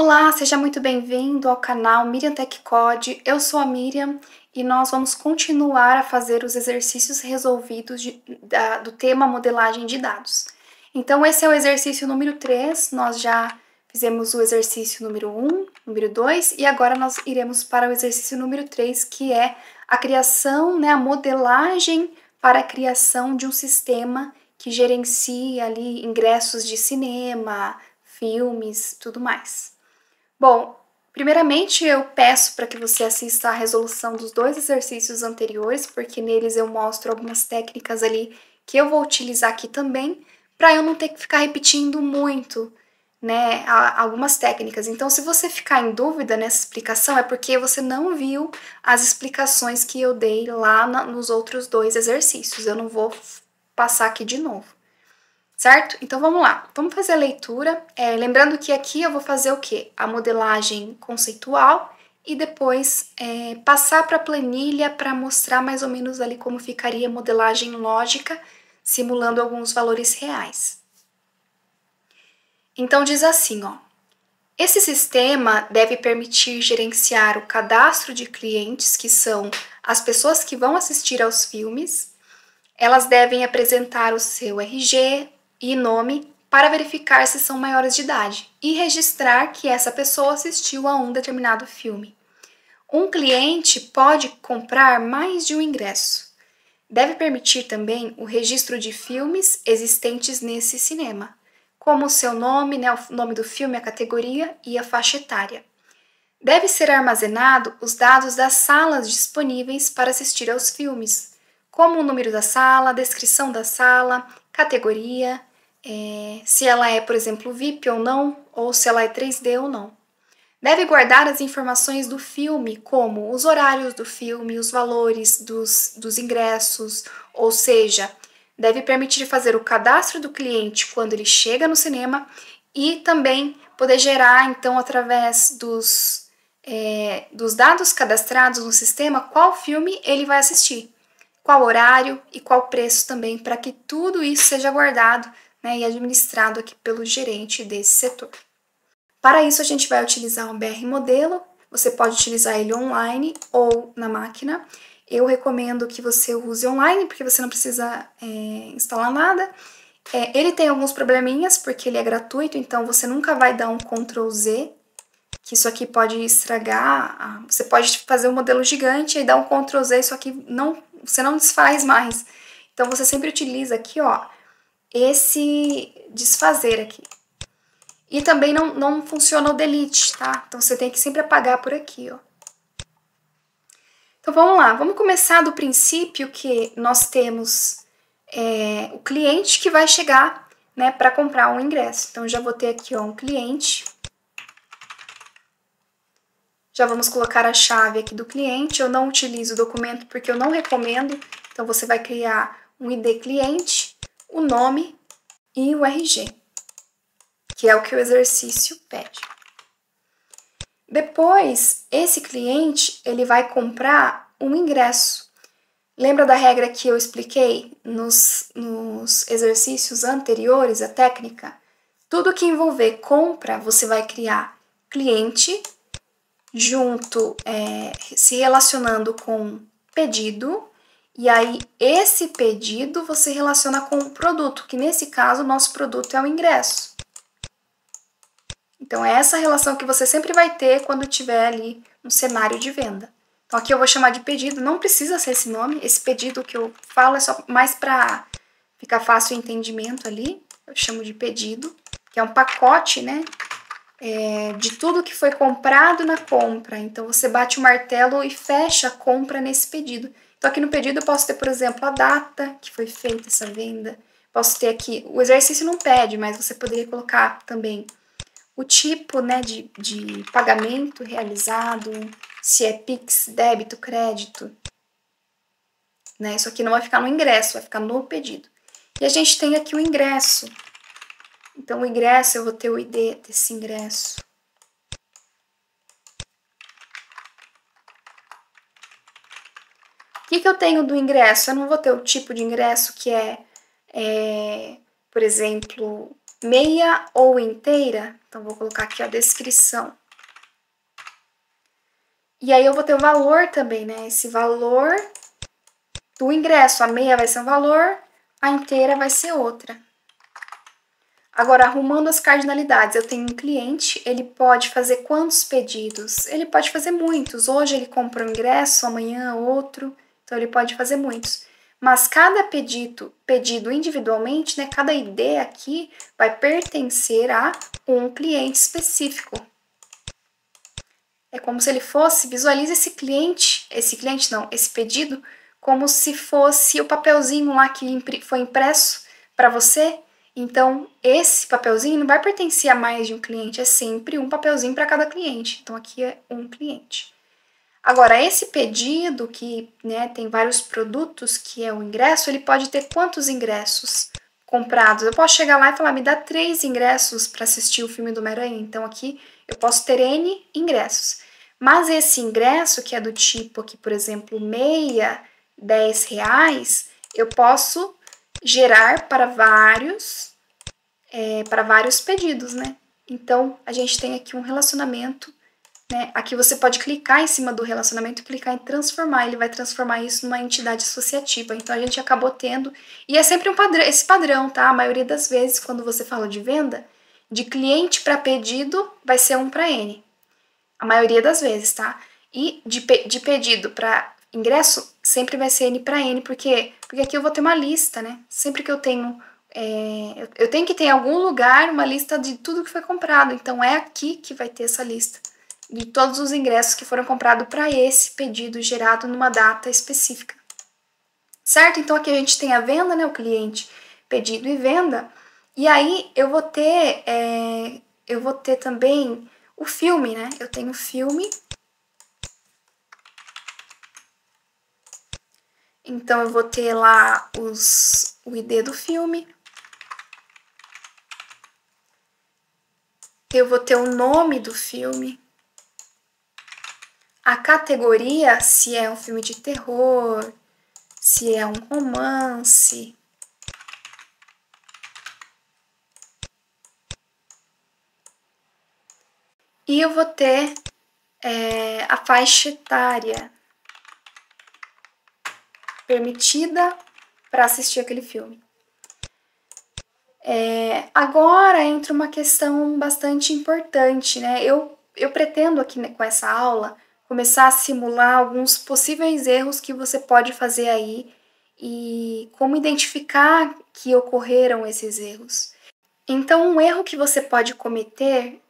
Olá, seja muito bem-vindo ao canal Miriam Tech Code. Eu sou a Miriam e nós vamos continuar a fazer os exercícios resolvidos de, da, do tema modelagem de dados. Então, esse é o exercício número 3, nós já fizemos o exercício número 1, número 2 e agora nós iremos para o exercício número 3, que é a criação, né, a modelagem para a criação de um sistema que gerencia ali ingressos de cinema, filmes, tudo mais. Bom, primeiramente eu peço para que você assista a resolução dos dois exercícios anteriores, porque neles eu mostro algumas técnicas ali que eu vou utilizar aqui também, para eu não ter que ficar repetindo muito, né, algumas técnicas. Então, se você ficar em dúvida nessa explicação, é porque você não viu as explicações que eu dei lá na, nos outros dois exercícios. Eu não vou passar aqui de novo certo? Então vamos lá, vamos fazer a leitura. É, lembrando que aqui eu vou fazer o que? A modelagem conceitual e depois é, passar para a planilha para mostrar mais ou menos ali como ficaria a modelagem lógica, simulando alguns valores reais. Então diz assim, ó. Esse sistema deve permitir gerenciar o cadastro de clientes, que são as pessoas que vão assistir aos filmes. Elas devem apresentar o seu RG, e nome para verificar se são maiores de idade e registrar que essa pessoa assistiu a um determinado filme. Um cliente pode comprar mais de um ingresso. Deve permitir também o registro de filmes existentes nesse cinema, como o seu nome, né, o nome do filme, a categoria e a faixa etária. Deve ser armazenado os dados das salas disponíveis para assistir aos filmes, como o número da sala, descrição da sala, categoria, é, se ela é, por exemplo, VIP ou não, ou se ela é 3D ou não. Deve guardar as informações do filme, como os horários do filme, os valores dos, dos ingressos, ou seja, deve permitir fazer o cadastro do cliente quando ele chega no cinema e também poder gerar, então, através dos, é, dos dados cadastrados no sistema, qual filme ele vai assistir, qual horário e qual preço também, para que tudo isso seja guardado né, e administrado aqui pelo gerente desse setor. Para isso, a gente vai utilizar um BR modelo, você pode utilizar ele online ou na máquina. Eu recomendo que você use online, porque você não precisa é, instalar nada. É, ele tem alguns probleminhas, porque ele é gratuito, então você nunca vai dar um Ctrl Z, que isso aqui pode estragar. você pode fazer um modelo gigante e dar um Ctrl Z, isso aqui não, você não desfaz mais. Então você sempre utiliza aqui, ó, esse desfazer aqui. E também não, não funciona o delete, tá? Então você tem que sempre apagar por aqui, ó. Então vamos lá, vamos começar do princípio que nós temos é, o cliente que vai chegar né, para comprar um ingresso. Então já vou ter aqui ó, um cliente. Já vamos colocar a chave aqui do cliente. Eu não utilizo o documento porque eu não recomendo. Então você vai criar um ID cliente o nome e o RG, que é o que o exercício pede. Depois, esse cliente ele vai comprar um ingresso. Lembra da regra que eu expliquei nos, nos exercícios anteriores, a técnica? Tudo que envolver compra, você vai criar cliente junto, é, se relacionando com pedido, e aí, esse pedido você relaciona com o produto, que nesse caso, o nosso produto é o ingresso. Então, é essa relação que você sempre vai ter quando tiver ali um cenário de venda. Então, aqui eu vou chamar de pedido, não precisa ser esse nome. Esse pedido que eu falo é só mais para ficar fácil o entendimento ali. Eu chamo de pedido, que é um pacote, né? É, de tudo que foi comprado na compra. Então, você bate o martelo e fecha a compra nesse pedido. Então, aqui no pedido eu posso ter, por exemplo, a data que foi feita essa venda. Posso ter aqui, o exercício não pede, mas você poderia colocar também o tipo né, de, de pagamento realizado, se é PIX, débito, crédito. Né? Isso aqui não vai ficar no ingresso, vai ficar no pedido. E a gente tem aqui o ingresso. Então, o ingresso, eu vou ter o ID desse ingresso. O que, que eu tenho do ingresso? Eu não vou ter o tipo de ingresso que é, é por exemplo, meia ou inteira. Então, vou colocar aqui a descrição. E aí eu vou ter o valor também, né? Esse valor do ingresso. A meia vai ser um valor, a inteira vai ser outra. Agora, arrumando as cardinalidades, eu tenho um cliente, ele pode fazer quantos pedidos? Ele pode fazer muitos. Hoje ele compra um ingresso, amanhã outro. Então ele pode fazer muitos. Mas cada pedido, pedido individualmente, né, cada ID aqui vai pertencer a um cliente específico. É como se ele fosse, visualize esse cliente, esse cliente não, esse pedido, como se fosse o papelzinho lá que foi impresso para você. Então, esse papelzinho não vai pertencer a mais de um cliente, é sempre um papelzinho para cada cliente. Então, aqui é um cliente. Agora, esse pedido que né, tem vários produtos, que é o ingresso, ele pode ter quantos ingressos comprados? Eu posso chegar lá e falar, me dá três ingressos para assistir o filme do Homem-Aranha, então aqui eu posso ter N ingressos. Mas esse ingresso, que é do tipo aqui, por exemplo, meia, dez reais, eu posso gerar para vários, é, para vários pedidos, né? Então, a gente tem aqui um relacionamento né? Aqui você pode clicar em cima do relacionamento e clicar em transformar. Ele vai transformar isso numa entidade associativa. Então a gente acabou tendo. E é sempre um padrão, esse padrão, tá? A maioria das vezes, quando você fala de venda, de cliente para pedido vai ser 1 para N. A maioria das vezes, tá? E de, pe de pedido para ingresso, sempre vai ser N para N, porque, porque aqui eu vou ter uma lista, né? Sempre que eu tenho. É, eu tenho que ter em algum lugar uma lista de tudo que foi comprado. Então é aqui que vai ter essa lista de todos os ingressos que foram comprados para esse pedido gerado numa data específica. Certo? Então aqui a gente tem a venda, né? O cliente, pedido e venda. E aí eu vou ter, é, eu vou ter também o filme, né? Eu tenho o filme. Então eu vou ter lá os, o ID do filme. Eu vou ter o nome do filme a categoria, se é um filme de terror, se é um romance. E eu vou ter é, a faixa etária permitida para assistir aquele filme. É, agora entra uma questão bastante importante, né? Eu, eu pretendo aqui né, com essa aula começar a simular alguns possíveis erros que você pode fazer aí e como identificar que ocorreram esses erros. Então, um erro que você pode cometer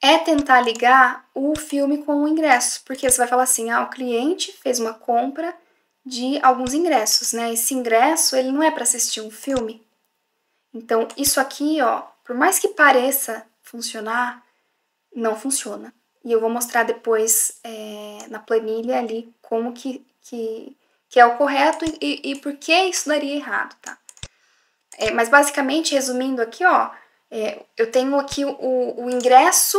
é tentar ligar o filme com o ingresso, porque você vai falar assim: ah, o cliente fez uma compra de alguns ingressos, né? Esse ingresso ele não é para assistir um filme. Então, isso aqui, ó, por mais que pareça funcionar, não funciona. E eu vou mostrar depois é, na planilha ali como que, que, que é o correto e, e, por que isso daria errado, tá? É, mas basicamente, resumindo aqui, ó, é, eu tenho aqui o, o ingresso,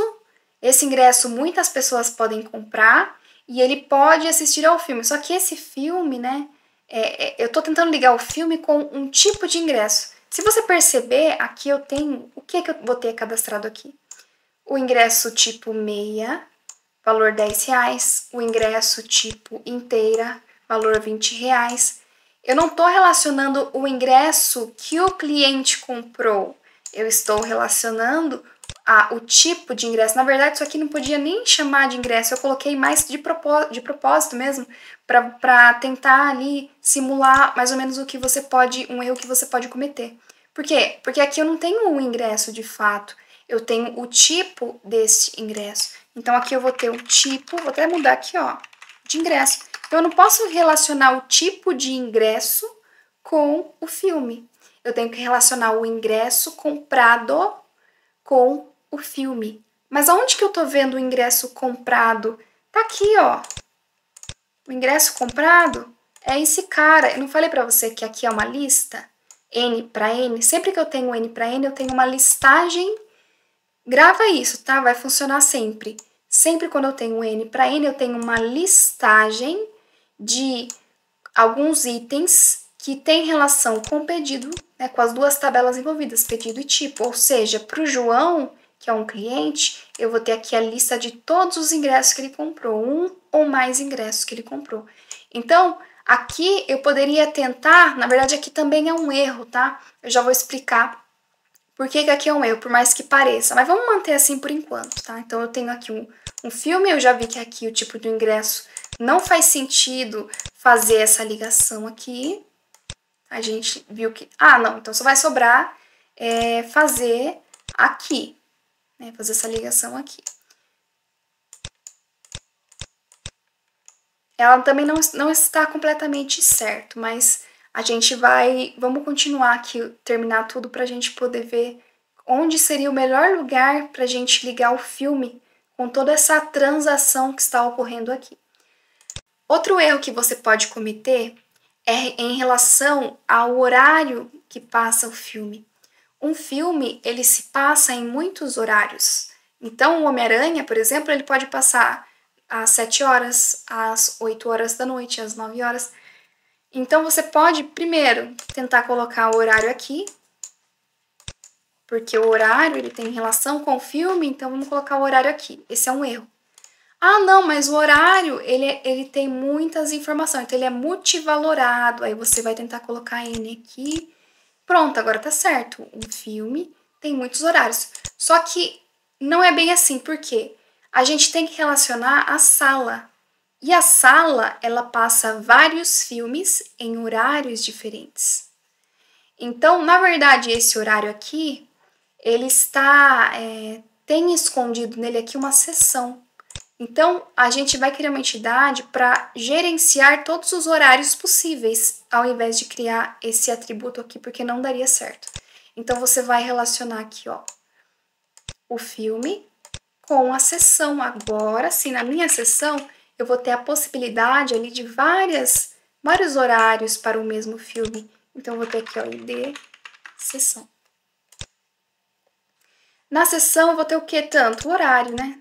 esse ingresso muitas pessoas podem comprar e ele pode assistir ao filme. Só que esse filme, né, é, é, eu tô tentando ligar o filme com um tipo de ingresso. Se você perceber, aqui eu tenho, o que, que eu vou ter cadastrado aqui? O ingresso tipo meia, valor 10 reais. O ingresso tipo inteira, valor 20 reais. Eu não estou relacionando o ingresso que o cliente comprou. Eu estou relacionando a, o tipo de ingresso. Na verdade, isso aqui não podia nem chamar de ingresso. Eu coloquei mais de, propós de propósito mesmo, para tentar ali simular mais ou menos o que você pode, um erro que você pode cometer. Por quê? Porque aqui eu não tenho o um ingresso de fato eu tenho o tipo desse ingresso. Então, aqui eu vou ter o tipo, vou até mudar aqui, ó, de ingresso. Então, eu não posso relacionar o tipo de ingresso com o filme. Eu tenho que relacionar o ingresso comprado com o filme. Mas aonde que eu tô vendo o ingresso comprado? Tá aqui, ó. O ingresso comprado é esse cara. Eu não falei para você que aqui é uma lista? N para N? Sempre que eu tenho N para N, eu tenho uma listagem Grava isso, tá? Vai funcionar sempre. Sempre quando eu tenho N para N, eu tenho uma listagem de alguns itens que tem relação com o pedido, né, com as duas tabelas envolvidas, pedido e tipo. Ou seja, para o João, que é um cliente, eu vou ter aqui a lista de todos os ingressos que ele comprou, um ou mais ingressos que ele comprou. Então, aqui eu poderia tentar, na verdade aqui também é um erro, tá? Eu já vou explicar porque que aqui é um erro, por mais que pareça. Mas vamos manter assim por enquanto, tá? Então eu tenho aqui um, um filme, eu já vi que aqui o tipo do ingresso não faz sentido fazer essa ligação aqui. A gente viu que... Ah, não, então só vai sobrar é, fazer aqui, né? Fazer essa ligação aqui. Ela também não, não está completamente certo, mas a gente vai, vamos continuar aqui, terminar tudo para a gente poder ver onde seria o melhor lugar para a gente ligar o filme com toda essa transação que está ocorrendo aqui. Outro erro que você pode cometer é em relação ao horário que passa o filme. Um filme, ele se passa em muitos horários. Então, o Homem-Aranha, por exemplo, ele pode passar às 7 horas, às 8 horas da noite, às 9 horas. Então você pode primeiro tentar colocar o horário aqui, porque o horário ele tem relação com o filme, então vamos colocar o horário aqui. Esse é um erro. Ah, não, mas o horário ele, ele tem muitas informações, então ele é multivalorado. Aí você vai tentar colocar N aqui. Pronto, agora tá certo. Um filme tem muitos horários. Só que não é bem assim, porque a gente tem que relacionar a sala e a sala, ela passa vários filmes em horários diferentes. Então, na verdade, esse horário aqui, ele está é, tem escondido nele aqui uma sessão. Então, a gente vai criar uma entidade para gerenciar todos os horários possíveis, ao invés de criar esse atributo aqui, porque não daria certo. Então, você vai relacionar aqui, ó, o filme com a sessão. Agora sim, na minha sessão, eu vou ter a possibilidade ali de várias, vários horários para o mesmo filme. Então, eu vou ter aqui, ó, ID, sessão. Na sessão, eu vou ter o que tanto? O horário, né?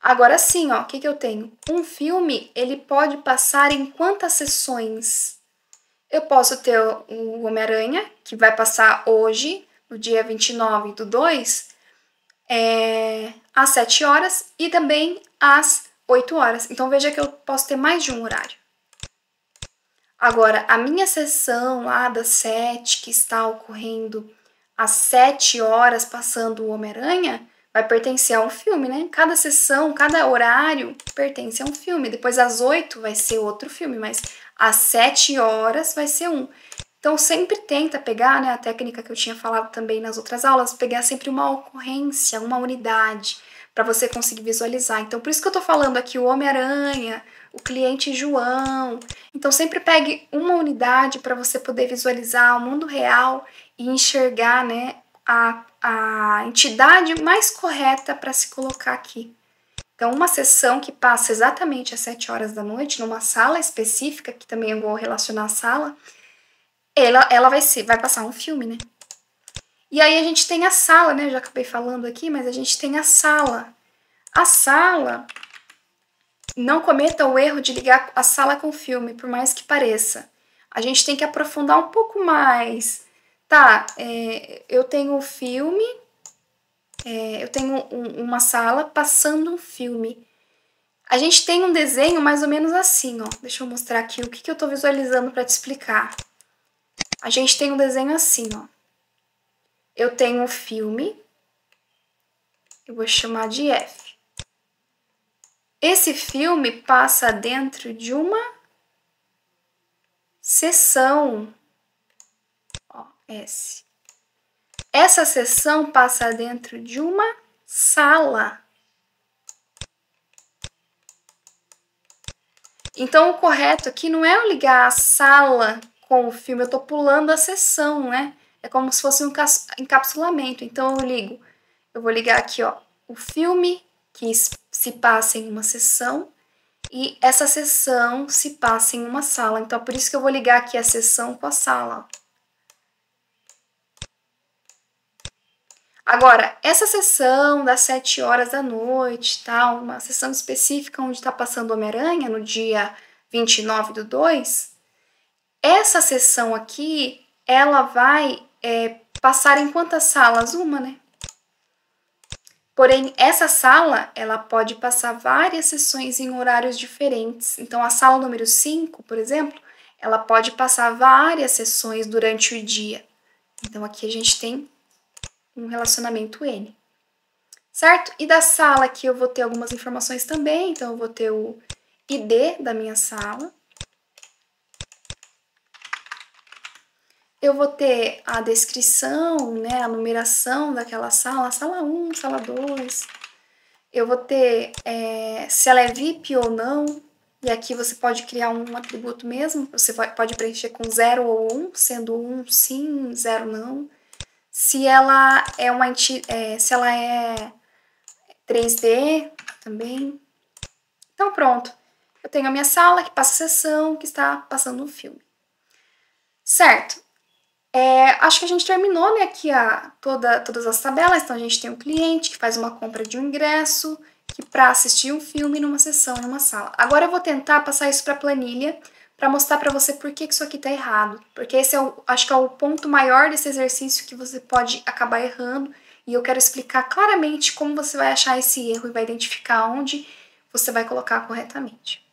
Agora sim, ó, o que, que eu tenho? Um filme, ele pode passar em quantas sessões? Eu posso ter o Homem-Aranha, que vai passar hoje, no dia 29 do 2, é, às 7 horas e também às 8 horas. Então veja que eu posso ter mais de um horário. Agora, a minha sessão lá das 7 que está ocorrendo às 7 horas passando o Homem-Aranha vai pertencer a um filme, né? Cada sessão, cada horário pertence a um filme. Depois às 8 vai ser outro filme, mas às 7 horas vai ser um. Então sempre tenta pegar, né, a técnica que eu tinha falado também nas outras aulas, pegar sempre uma ocorrência, uma unidade para você conseguir visualizar. Então por isso que eu estou falando aqui o Homem-Aranha, o cliente João. Então sempre pegue uma unidade para você poder visualizar o mundo real e enxergar, né, a, a entidade mais correta para se colocar aqui. Então, uma sessão que passa exatamente às 7 horas da noite, numa sala específica, que também eu é vou relacionar a sala, ela, ela vai, ser, vai passar um filme, né? E aí a gente tem a sala, né? Eu já acabei falando aqui, mas a gente tem a sala. A sala. Não cometa o erro de ligar a sala com o filme, por mais que pareça. A gente tem que aprofundar um pouco mais. Tá, é, eu tenho o um filme, é, eu tenho um, uma sala passando um filme. A gente tem um desenho mais ou menos assim, ó. Deixa eu mostrar aqui o que, que eu tô visualizando para te explicar. A gente tem um desenho assim, ó. Eu tenho um filme, eu vou chamar de F. Esse filme passa dentro de uma sessão, ó, S. Essa sessão passa dentro de uma sala. Então, o correto aqui não é eu ligar a sala com o filme, eu estou pulando a sessão, né? É como se fosse um encapsulamento. Então eu ligo, eu vou ligar aqui, ó, o filme que se passa em uma sessão e essa sessão se passa em uma sala. Então é por isso que eu vou ligar aqui a sessão com a sala. Agora, essa sessão das 7 horas da noite, tal, tá? uma sessão específica onde está passando Homem-Aranha no dia 29 do 2, essa sessão aqui, ela vai é, passar em quantas salas? Uma, né? Porém, essa sala, ela pode passar várias sessões em horários diferentes. Então, a sala número 5, por exemplo, ela pode passar várias sessões durante o dia. Então, aqui a gente tem um relacionamento N. Certo? E da sala aqui eu vou ter algumas informações também. Então, eu vou ter o ID da minha sala. eu vou ter a descrição, né, a numeração daquela sala, sala 1, sala 2. Eu vou ter é, se ela é VIP ou não, e aqui você pode criar um atributo mesmo, você pode preencher com 0 ou 1, um, sendo 1 um sim, 0 não. Se ela é uma é, se ela é 3D também. Então pronto. Eu tenho a minha sala que passa a sessão, que está passando um filme. Certo. É, acho que a gente terminou né, aqui a, toda, todas as tabelas. Então, a gente tem um cliente que faz uma compra de um ingresso, que para assistir um filme numa sessão, numa sala. Agora eu vou tentar passar isso para a planilha para mostrar para você por que, que isso aqui está errado. Porque esse é o, acho que é o ponto maior desse exercício que você pode acabar errando. E eu quero explicar claramente como você vai achar esse erro e vai identificar onde você vai colocar corretamente.